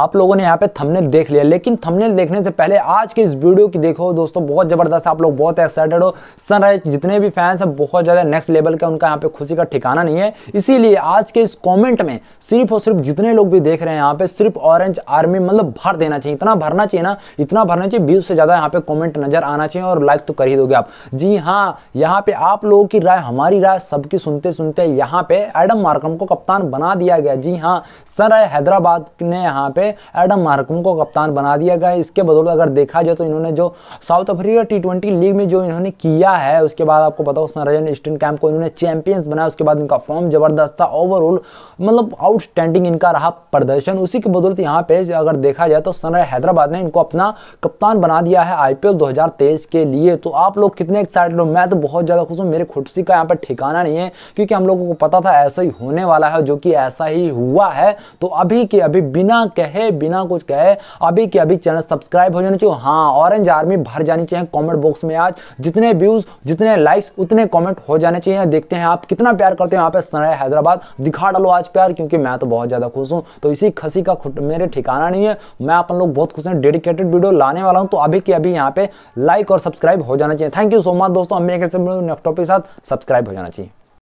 आप लोगों ने यहाँ पे थंबनेल देख लिया लेकिन थंबनेल देखने से पहले आज के इस वीडियो की देखो दोस्तों बहुत ज़बरदस्त आप लोग बहुत एक्साइटेड हो सनराइज जितने भी फैंस हैं बहुत ज़्यादा नेक्स्ट लेवल का उनका यहाँ पे खुशी का ठिकाना नहीं है इसीलिए आज के इस कॉमेंट में सिर्फ और सिर्फ जितने लोग भी देख रहे हैं यहाँ पे सिर्फ ऑरेंज आर्मी मतलब भर देना चाहिए इतना भरना चाहिए ना इतना भरना चाहिए बीस से ज़्यादा यहाँ पे कॉमेंट नजर आना चाहिए और लाइक तो कर ही दोगे आप जी हाँ यहाँ पे आप लोगों की राय हमारी राय सबकी सुनते सुनते यहाँ पे एडम मार्कम को कप्तान बना दिया गया जी हाँ सनराइज हैदराबाद ने यहाँ पे पे एडम मार्कम को कप्तान बना दिया गया इसके बदौलत अगर देखा जाए तो इन्होंने जो South Africa T twenty league में जो इन्होंने किया है उसके बाद आपको पता उसने रजन ईस्टर्न कैम्प को इन्होंने चैंपियंस बनाया उसके बाद इनका फॉर्म जबरदस्त था ओवरऑल मतलब आउटस्टैंडिंग इनका रहा प्रदर्शन उसी के बदौलत यहाँ पे अगर देखा जाए तो सनराइज हैदराबाद ने इनको अपना कप्तान बना दिया है आईपीएल 2023 के लिए तो आप लोग कितने एक्साइटेड हो मैं तो बहुत ज़्यादा खुश हूँ मेरे खुटसी का यहाँ पर ठिकाना नहीं है क्योंकि हम लोगों को पता था ऐसा ही होने वाला है जो कि ऐसा ही हुआ है तो अभी के अभी बिना कह है बिना कुछ कहे अभी के अभी चैनल सब्सक्राइब हो जाना चाहिए हाँ ऑरेंज आर्मी भर जानी चाहिए कमेंट बॉक्स में आज जितने व्यूज जितने लाइक्स उतने कमेंट हो जाने चाहिए देखते हैं आप कितना प्यार करते हैं यहाँ पे हैदराबाद दिखा डालो आज प्यार क्योंकि मैं तो बहुत ज़्यादा खुश हूँ तो इसी खसी का मेरे ठिकाना नहीं है मैं अपन लोग बहुत खुश हैं डेडिकेटेड वीडियो लाने वाला हूँ तो अभी के अभी यहाँ पे लाइक और सब्सक्राइब हो जाना चाहिए थैंक यू सो मच दोस्तों हमें नेक्स्ट टॉपिक के साथ सब्सक्राइब हो जाना चाहिए